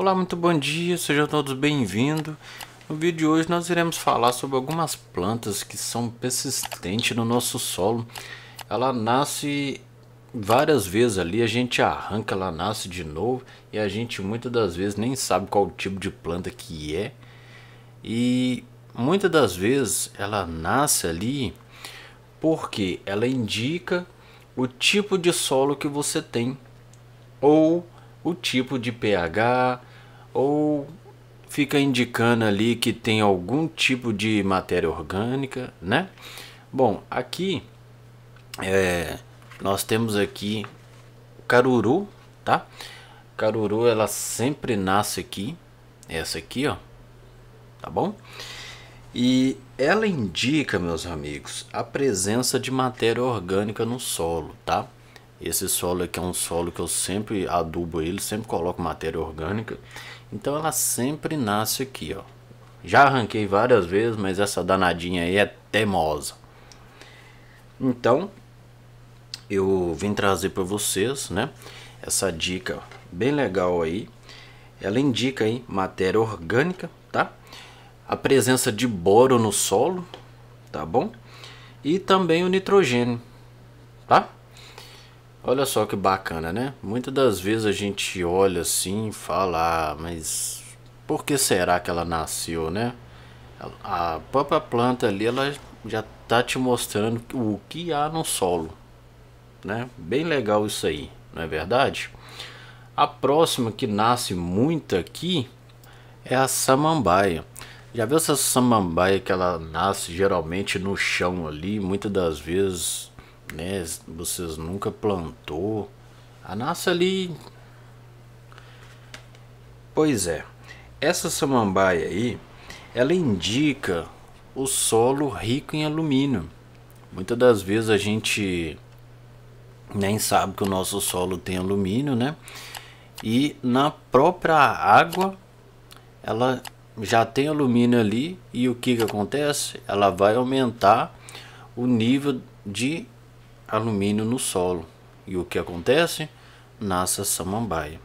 Olá, muito bom dia, sejam todos bem-vindos. No vídeo de hoje nós iremos falar sobre algumas plantas que são persistentes no nosso solo. Ela nasce várias vezes ali, a gente arranca, ela nasce de novo e a gente muitas das vezes nem sabe qual tipo de planta que é. E muitas das vezes ela nasce ali porque ela indica o tipo de solo que você tem ou o tipo de pH, ou fica indicando ali que tem algum tipo de matéria orgânica, né? Bom, aqui é, nós temos aqui caruru, tá? Caruru ela sempre nasce aqui, essa aqui, ó, tá bom? E ela indica, meus amigos, a presença de matéria orgânica no solo, tá? Esse solo aqui é um solo que eu sempre adubo ele, sempre coloco matéria orgânica. Então ela sempre nasce aqui, ó. Já arranquei várias vezes, mas essa danadinha aí é teimosa. Então, eu vim trazer para vocês, né, essa dica bem legal aí. Ela indica aí matéria orgânica, tá? A presença de boro no solo, tá bom? E também o nitrogênio, tá? Olha só que bacana, né? Muitas das vezes a gente olha assim e fala, ah, mas por que será que ela nasceu, né? A própria planta ali, ela já tá te mostrando o que há no solo, né? Bem legal isso aí, não é verdade? A próxima que nasce muito aqui é a samambaia. Já viu essa samambaia que ela nasce geralmente no chão ali, muitas das vezes né? Vocês nunca plantou. A nossa ali... Pois é, essa samambaia aí, ela indica o solo rico em alumínio. Muitas das vezes a gente nem sabe que o nosso solo tem alumínio, né? E na própria água, ela já tem alumínio ali e o que, que acontece? Ela vai aumentar o nível de alumínio no solo. E o que acontece? Nasce a samambaia.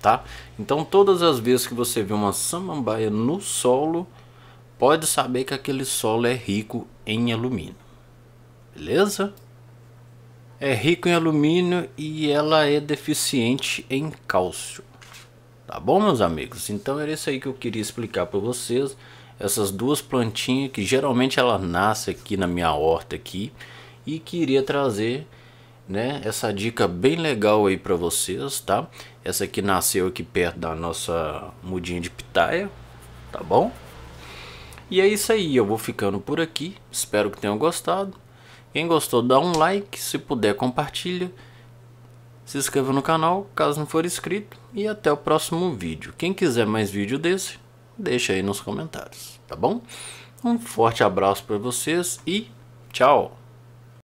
Tá? Então todas as vezes que você vê uma samambaia no solo, pode saber que aquele solo é rico em alumínio. Beleza? É rico em alumínio e ela é deficiente em cálcio. Tá bom, meus amigos? Então era isso aí que eu queria explicar para vocês. Essas duas plantinhas que geralmente ela nasce aqui na minha horta aqui e queria trazer né, essa dica bem legal aí para vocês, tá? Essa aqui nasceu aqui perto da nossa mudinha de pitaia, tá bom? E é isso aí, eu vou ficando por aqui, espero que tenham gostado. Quem gostou, dá um like, se puder compartilha. Se inscreva no canal, caso não for inscrito, e até o próximo vídeo. Quem quiser mais vídeo desse, deixa aí nos comentários, tá bom? Um forte abraço para vocês e tchau!